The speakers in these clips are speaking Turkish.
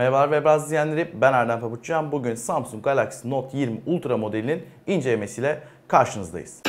Merhabalar Webraz izleyenleri ben Erdem Pabuçcan. Bugün Samsung Galaxy Note 20 Ultra modelinin incelemesiyle karşınızdayız.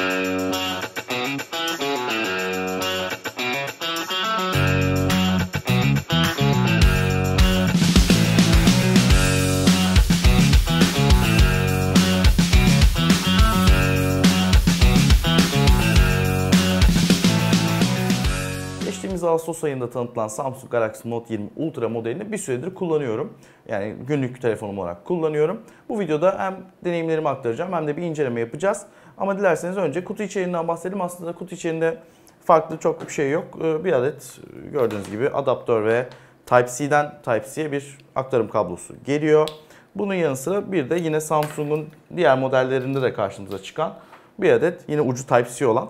geçtiğimiz Ağustos ayında tanıtılan Samsung Galaxy Note 20 Ultra modelini bir süredir kullanıyorum. Yani günlük telefonum olarak kullanıyorum. Bu videoda hem deneyimlerimi aktaracağım hem de bir inceleme yapacağız. Ama dilerseniz önce kutu içeriğinden bahsedelim. Aslında kutu içeriğinde farklı çok bir şey yok. Ee, bir adet gördüğünüz gibi adaptör ve Type-C'den Type-C'ye bir aktarım kablosu geliyor. Bunun yanı sıra bir de yine Samsung'un diğer modellerinde de karşımıza çıkan bir adet yine ucu Type-C olan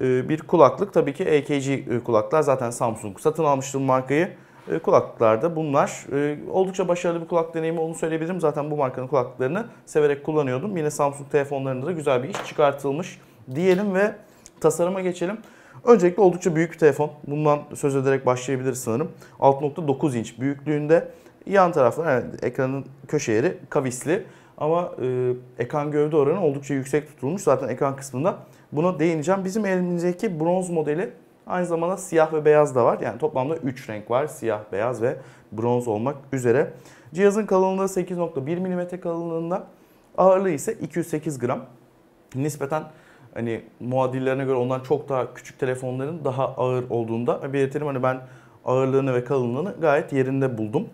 ee, bir kulaklık. Tabii ki AKG e, kulaklar zaten Samsung satın almıştı bu markayı. Ee, Kulaklıklarda bunlar ee, oldukça başarılı bir kulak deneyimi onu söyleyebilirim. Zaten bu markanın kulaklıklarını severek kullanıyordum. Yine Samsung telefonlarında da güzel bir iş çıkartılmış diyelim ve tasarıma geçelim. Öncelikle oldukça büyük bir telefon. Bundan söz ederek başlayabilir sanırım. 6.9 inç büyüklüğünde. Yan taraflar yani ekranın köşe yeri kavisli ama e, ekran gövde oranı oldukça yüksek tutulmuş. Zaten ekran kısmında bunu değineceğim. Bizim elimizdeki bronz modeli aynı zamanda siyah ve beyaz da var. Yani toplamda 3 renk var. Siyah, beyaz ve bronz olmak üzere. Cihazın kalınlığı 8.1 mm kalınlığında. Ağırlığı ise 208 gram. Nispeten hani muadillerine göre ondan çok daha küçük telefonların daha ağır olduğunda belirtelim hani ben ağırlığını ve kalınlığını gayet yerinde buldum.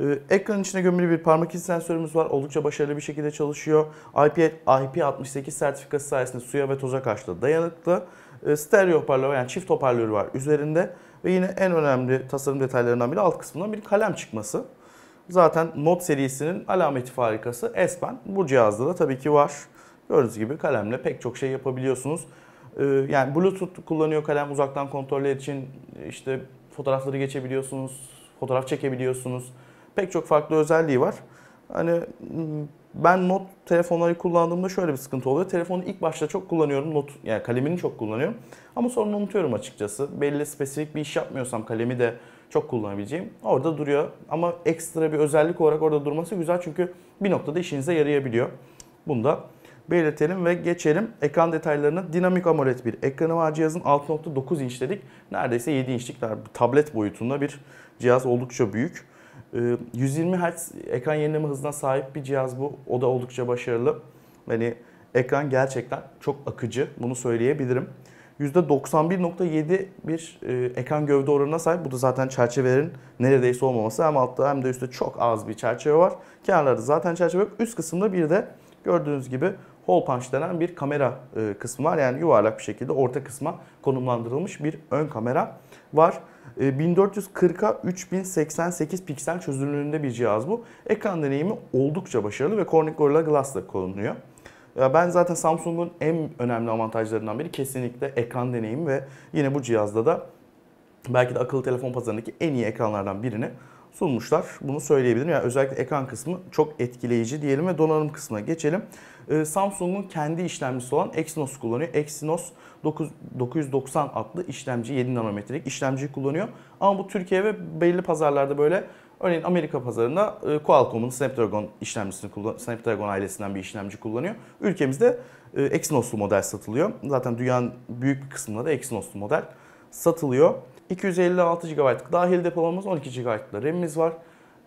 Ee, ekran içine gömülü bir parmak izi sensörümüz var. Oldukça başarılı bir şekilde çalışıyor. IP, IP68 sertifikası sayesinde suya ve toza karşı dayanıklı. Ee, stereo hoparlör yani çift hoparlörü var üzerinde. Ve yine en önemli tasarım detaylarından biri alt kısmından bir kalem çıkması. Zaten Note serisinin alameti farikası S Pen. Bu cihazda da tabii ki var. Gördüğünüz gibi kalemle pek çok şey yapabiliyorsunuz. Ee, yani Bluetooth kullanıyor kalem uzaktan kontrol için. işte fotoğrafları geçebiliyorsunuz, fotoğraf çekebiliyorsunuz pek çok farklı özelliği var. Hani hmm, ben not telefonları kullandığımda şöyle bir sıkıntı oluyor. Telefonu ilk başta çok kullanıyorum. Not yani kalemini çok kullanıyorum. Ama sonra unutuyorum açıkçası. Belli spesifik bir iş yapmıyorsam kalemi de çok kullanabileceğim. Orada duruyor. Ama ekstra bir özellik olarak orada durması güzel çünkü bir noktada işinize yarayabiliyor. Bunu da belirtelim ve geçelim ekran detaylarına. Dinamik AMOLED bir ekranı var cihazın 6.9 inç dedik. Neredeyse 7 inçlik tablet boyutunda bir cihaz oldukça büyük. 120 ee, Hz ekran yenileme hızına sahip bir cihaz bu. O da oldukça başarılı. Hani ekran gerçekten çok akıcı. Bunu söyleyebilirim. %91.7 bir e, ekran gövde oranına sahip. Bu da zaten çerçevelerin neredeyse olmaması. Hem altta hem de üstte çok az bir çerçeve var. Kenarlarda zaten çerçeve yok. Üst kısımda bir de gördüğünüz gibi hole punch denen bir kamera e, kısmı var. Yani yuvarlak bir şekilde orta kısma konumlandırılmış bir ön kamera var. 1440'a e, 3088 piksel çözünürlüğünde bir cihaz bu. Ekran deneyimi oldukça başarılı ve Corning Gorilla Glass'la kullanılıyor. Ben zaten Samsung'un en önemli avantajlarından biri kesinlikle ekran deneyimi ve yine bu cihazda da belki de akıllı telefon pazarındaki en iyi ekranlardan birini sunmuşlar. Bunu söyleyebilirim. Yani özellikle ekran kısmı çok etkileyici diyelim ve donanım kısmına geçelim. Ee, Samsung'un kendi işlemcisi olan Exynos kullanıyor. Exynos 9, 990 adlı işlemci 7 nanometrelik işlemciyi kullanıyor. Ama bu Türkiye ve belli pazarlarda böyle Örneğin Amerika pazarında e, Qualcomm'un Snapdragon işlemcisini kullan Snapdragon ailesinden bir işlemci kullanıyor. Ülkemizde e, Exynos'lu model satılıyor. Zaten dünyanın büyük bir kısmında da Exynos'lu model satılıyor. 256 GB dahil depolamamız 12 GB'da RAM'imiz var.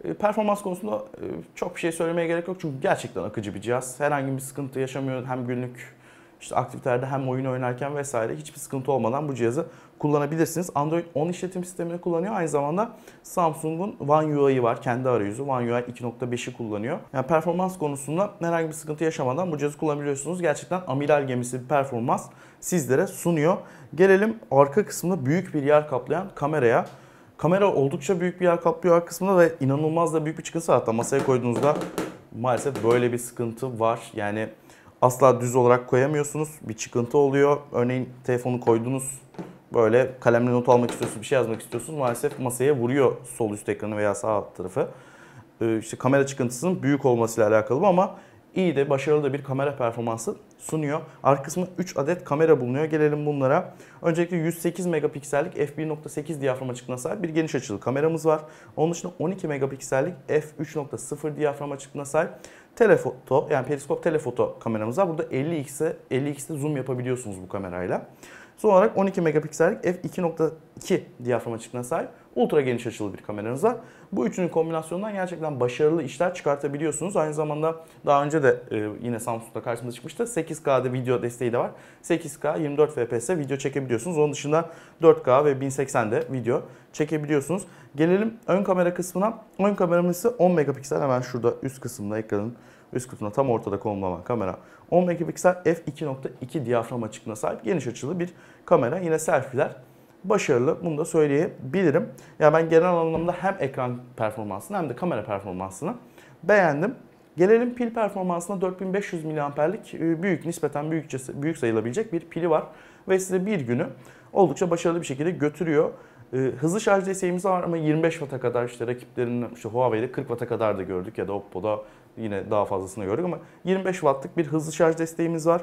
E, performans konusunda e, çok bir şey söylemeye gerek yok çünkü gerçekten akıcı bir cihaz. Herhangi bir sıkıntı yaşamıyor hem günlük işte aktivitelerde hem oyun oynarken vesaire hiçbir sıkıntı olmadan bu cihazı kullanabilirsiniz. Android 10 işletim sistemini kullanıyor. Aynı zamanda Samsung'un One UI var. Kendi arayüzü One UI 2.5'i kullanıyor. Yani performans konusunda herhangi bir sıkıntı yaşamadan bu cihazı kullanabiliyorsunuz. Gerçekten amiral gemisi bir performans sizlere sunuyor. Gelelim arka kısmında büyük bir yer kaplayan kameraya. Kamera oldukça büyük bir yer kaplıyor arka kısmında ve inanılmaz da büyük bir çıkıntı hatta masaya koyduğunuzda maalesef böyle bir sıkıntı var. Yani asla düz olarak koyamıyorsunuz. Bir çıkıntı oluyor. Örneğin telefonu koydunuz böyle kalemle not almak istiyorsunuz, bir şey yazmak istiyorsunuz. Maalesef masaya vuruyor sol üst ekranı veya sağ alt tarafı. Ee, işte kamera çıkıntısının büyük olmasıyla alakalı bu ama iyi de başarılı da bir kamera performansı sunuyor. Arka kısmında 3 adet kamera bulunuyor. Gelelim bunlara. Öncelikle 108 megapiksellik f1.8 diyafram açıklığına sahip bir geniş açılı kameramız var. Onun dışında 12 megapiksellik f3.0 diyafram açıklığına sahip telefoto yani periskop telefoto kameramız var. Burada 50x'e 50x'te zoom yapabiliyorsunuz bu kamerayla. Son olarak 12 megapiksellik f2.2 diyafram açıklığına sahip ultra geniş açılı bir kameranız var. Bu üçünün kombinasyonundan gerçekten başarılı işler çıkartabiliyorsunuz. Aynı zamanda daha önce de e, yine Samsung'da karşımıza çıkmıştı. 8K'da video desteği de var. 8K 24 fps video çekebiliyorsunuz. Onun dışında 4K ve 1080'de video çekebiliyorsunuz. Gelelim ön kamera kısmına. Ön kameramız ise 10 megapiksel hemen şurada üst kısımda ekranın üst kısmında tam ortada konumlanan kamera 10 megapiksel f2.2 diyafram açıklığına sahip geniş açılı bir kamera. Yine selfie'ler başarılı. Bunu da söyleyebilirim. Yani ben genel anlamda hem ekran performansını hem de kamera performansını beğendim. Gelelim pil performansına 4500 mAh'lik e, büyük nispeten büyük, büyük sayılabilecek bir pili var. Ve size bir günü oldukça başarılı bir şekilde götürüyor. E, hızlı şarj desteğimiz var ama 25 Watt'a kadar işte rakiplerinin işte Huawei'de 40 Watt'a kadar da gördük ya da Oppo'da Yine daha fazlasını gördük ama 25 wattlık bir hızlı şarj desteğimiz var.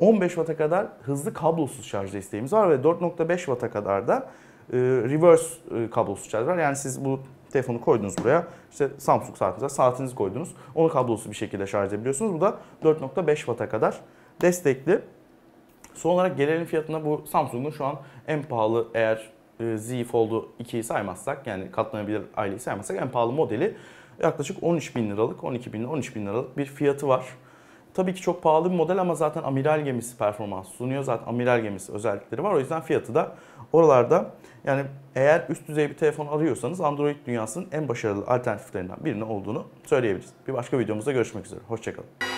15 watt'a kadar hızlı kablosuz şarj desteğimiz var ve 4.5 watt'a kadar da e, reverse e, kablosuz şarj var. Yani siz bu telefonu koydunuz buraya. işte Samsung saatinize saatinizi koydunuz. Onu kablosuz bir şekilde şarj edebiliyorsunuz. Bu da 4.5 watt'a kadar destekli. Son olarak gelelim fiyatına bu Samsung'un şu an en pahalı eğer e, Z Fold 2'yi saymazsak yani katlanabilir aileyi saymazsak en pahalı modeli yaklaşık 13 bin liralık, 12 bin, 13 bin liralık bir fiyatı var. Tabii ki çok pahalı bir model ama zaten amiral gemisi performans sunuyor. Zaten amiral gemisi özellikleri var. O yüzden fiyatı da oralarda yani eğer üst düzey bir telefon arıyorsanız Android dünyasının en başarılı alternatiflerinden birine olduğunu söyleyebiliriz. Bir başka videomuzda görüşmek üzere. Hoşçakalın.